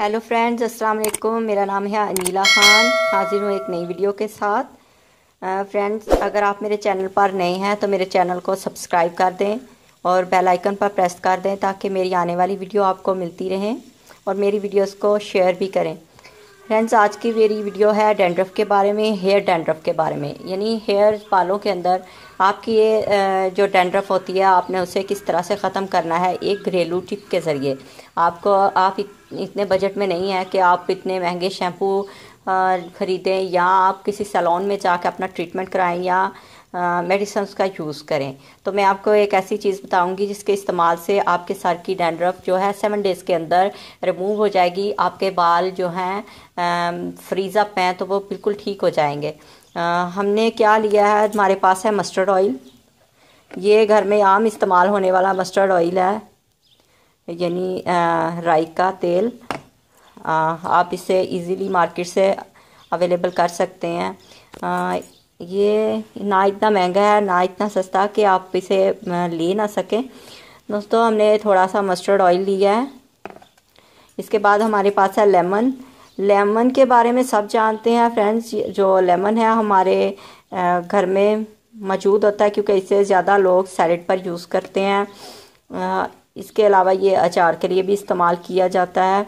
hello friends अस्सलाम वालेकुम मेरा नाम है अनीला ख़ान हाजिर हूँ एक नई वीडियो के साथ फ्रेंड्स uh, अगर आप मेरे चैनल पर नए हैं तो मेरे चैनल को सब्सक्राइब कर दें और बेल आइकन पर प्रेस कर दें ताकि मेरी आने वाली वीडियो आपको मिलती रहें और मेरी वीडियोस को शेयर भी करें फ्रेंड्स आज की मेरी वीडियो है डेंड्रफ के बारे में हेयर डेंड्रफ के बारे में यानी हेयर बालों के अंदर आपकी ये uh, जो डेंड्रफ होती है आपने उसे किस तरह से ख़त्म करना है एक घरेलू टिप के ज़रिए आपको आप इतने बजट में नहीं है कि आप इतने महंगे शैम्पू ख़रीदें या आप किसी सैलून में जा अपना ट्रीटमेंट कराएं या मेडिसन का यूज़ करें तो मैं आपको एक ऐसी चीज़ बताऊंगी जिसके इस्तेमाल से आपके सर की डैंड्रफ जो है सेवन डेज़ के अंदर रिमूव हो जाएगी आपके बाल जो हैं फ्रीजअप हैं तो वो बिल्कुल ठीक हो जाएंगे आ, हमने क्या लिया है हमारे पास है मस्टर्ड ऑयल ये घर में आम इस्तेमाल होने वाला मस्टर्ड ऑयल है यानी राई का तेल आ, आप इसे इजीली मार्केट से अवेलेबल कर सकते हैं आ, ये ना इतना महंगा है ना इतना सस्ता कि आप इसे ले ना सकें दोस्तों हमने थोड़ा सा मस्टर्ड ऑयल लिया है इसके बाद हमारे पास है लेमन लेमन के बारे में सब जानते हैं फ्रेंड्स जो लेमन है हमारे घर में मौजूद होता है क्योंकि इसे ज़्यादा लोग सैलड पर यूज़ करते हैं इसके अलावा ये अचार के लिए भी इस्तेमाल किया जाता है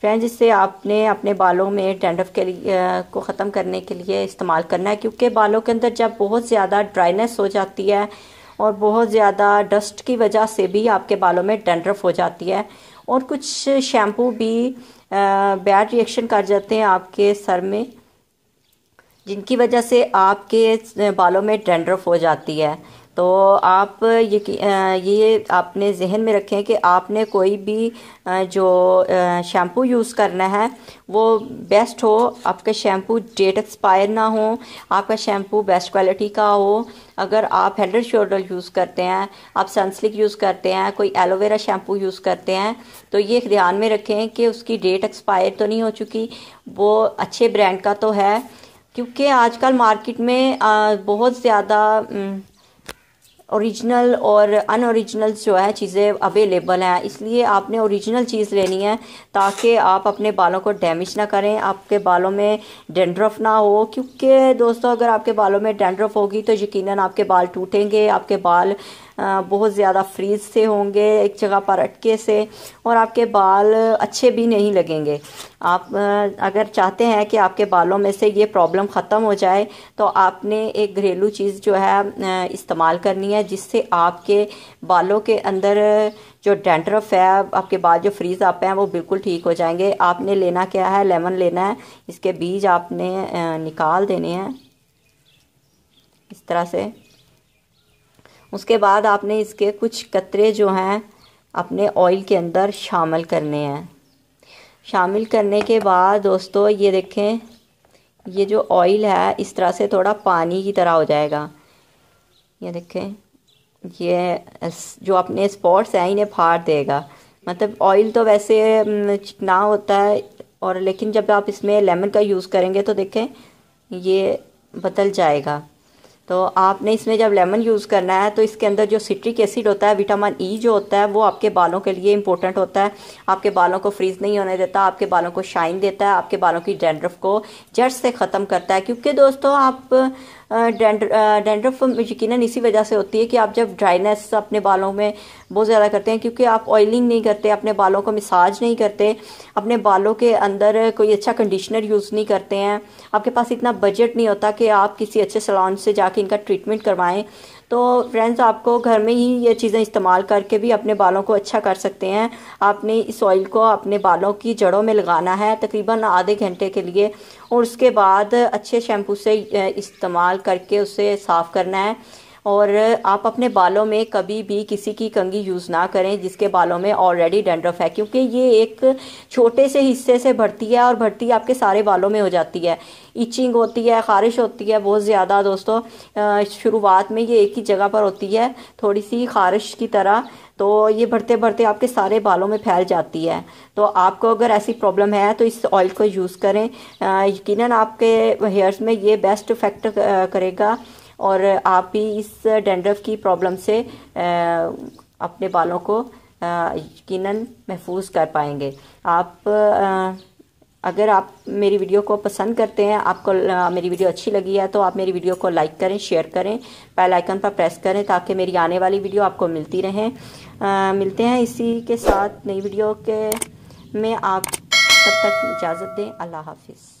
फ्रेंड्स इससे आपने अपने बालों में डेंडफ के लिए को ख़त्म करने के लिए इस्तेमाल करना है क्योंकि बालों के अंदर जब बहुत ज़्यादा ड्राइनेस हो जाती है और बहुत ज़्यादा डस्ट की वजह से भी आपके बालों में डेंड्रफ हो जाती है और कुछ शैम्पू भी बैड रिएक्शन कर जाते हैं आपके सर में जिनकी वजह से आपके बालों में डेंड्रफ हो जाती है तो आप ये ये आपने जहन में रखें कि आपने कोई भी जो शैम्पू यूज़ करना है वो बेस्ट हो आपका शैम्पू डेट एक्सपायर ना हो आपका शैम्पू बेस्ट क्वालिटी का हो अगर आप हेड एंड शोल्डर यूज़ करते हैं आप सनस्लिक यूज़ करते हैं कोई एलोवेरा शैम्पू यूज़ करते हैं तो ये ध्यान में रखें कि उसकी डेट एक्सपायर तो नहीं हो चुकी वो अच्छे ब्रांड का तो है क्योंकि आजकल मार्केट में बहुत ज़्यादा ओरिजिनल और अनओरिजिनल जो है चीज़ें अवेलेबल हैं इसलिए आपने ओरिजिनल चीज़ लेनी है ताकि आप अपने बालों को डैमेज ना करें आपके बालों में डेंड्रफ ना हो क्योंकि दोस्तों अगर आपके बालों में डेंड्रफ होगी तो यकीनन आपके बाल टूटेंगे आपके बाल बहुत ज़्यादा फ्रीज से होंगे एक जगह पर अटके से और आपके बाल अच्छे भी नहीं लगेंगे आप अगर चाहते हैं कि आपके बालों में से ये प्रॉब्लम ख़त्म हो जाए तो आपने एक घरेलू चीज़ जो है इस्तेमाल करनी है जिससे आपके बालों के अंदर जो डेंड्रफ है आपके बाल जो फ्रीज आप हैं वो बिल्कुल ठीक हो जाएंगे आपने लेना क्या है लेमन लेना है इसके बीज आपने निकाल देने हैं इस तरह से उसके बाद आपने इसके कुछ कतरे जो हैं अपने ऑयल के अंदर शामिल करने हैं शामिल करने के बाद दोस्तों ये देखें ये जो ऑयल है इस तरह से थोड़ा पानी की तरह हो जाएगा ये देखें ये जो अपने स्पॉट्स हैं इन्हें फाड़ देगा मतलब ऑयल तो वैसे चिकना होता है और लेकिन जब आप इसमें लेमन का यूज़ करेंगे तो देखें ये बदल जाएगा तो आपने इसमें जब लेमन यूज़ करना है तो इसके अंदर जो सिट्रिक एसिड होता है विटामिन ई e जो होता है वो आपके बालों के लिए इंपॉर्टेंट होता है आपके बालों को फ्रीज नहीं होने देता आपके बालों को शाइन देता है आपके बालों की डेंड्रफ को जड़ से ख़त्म करता है क्योंकि दोस्तों आप डेंड्रफ डेंड्रफ यकीन इसी वजह से होती है कि आप जब ड्राइनेस अपने बालों में बहुत ज़्यादा करते हैं क्योंकि आप ऑयलिंग नहीं करते अपने बालों को मिसाज नहीं करते अपने बालों के अंदर कोई अच्छा कंडीशनर यूज़ नहीं करते हैं आपके पास इतना बजट नहीं होता कि आप किसी अच्छे सलोन से जाके इनका ट्रीटमेंट करवाएं तो फ्रेंड्स आपको घर में ही ये चीज़ें इस्तेमाल करके भी अपने बालों को अच्छा कर सकते हैं आपने इस ऑयल को अपने बालों की जड़ों में लगाना है तकरीबन आधे घंटे के लिए और उसके बाद अच्छे शैम्पू से इस्तेमाल करके उसे साफ़ करना है और आप अपने बालों में कभी भी किसी की कंगी यूज़ ना करें जिसके बालों में ऑलरेडी डेंड्रफ है क्योंकि ये एक छोटे से हिस्से से भरती है और भरती आपके सारे बालों में हो जाती है इचिंग होती है ख़ारिश होती है बहुत ज़्यादा दोस्तों शुरुआत में ये एक ही जगह पर होती है थोड़ी सी ख़ारिश की तरह तो ये भरते भरते आपके सारे बालों में फैल जाती है तो आपको अगर ऐसी प्रॉब्लम है तो इस ऑयल को यूज़ करें यकीनन आपके हेयर्स में ये बेस्ट इफ़ेक्ट करेगा और आप भी इस डेंड्रफ की प्रॉब्लम से अपने बालों को यकीन महफूज कर पाएंगे आप अगर आप मेरी वीडियो को पसंद करते हैं आपको आ, मेरी वीडियो अच्छी लगी है तो आप मेरी वीडियो को लाइक करें शेयर करें बेल आइकन पर प्रेस करें ताकि मेरी आने वाली वीडियो आपको मिलती रहें आ, मिलते हैं इसी के साथ नई वीडियो के में आप तब तक इजाज़त दें अल्लाह हाफिज़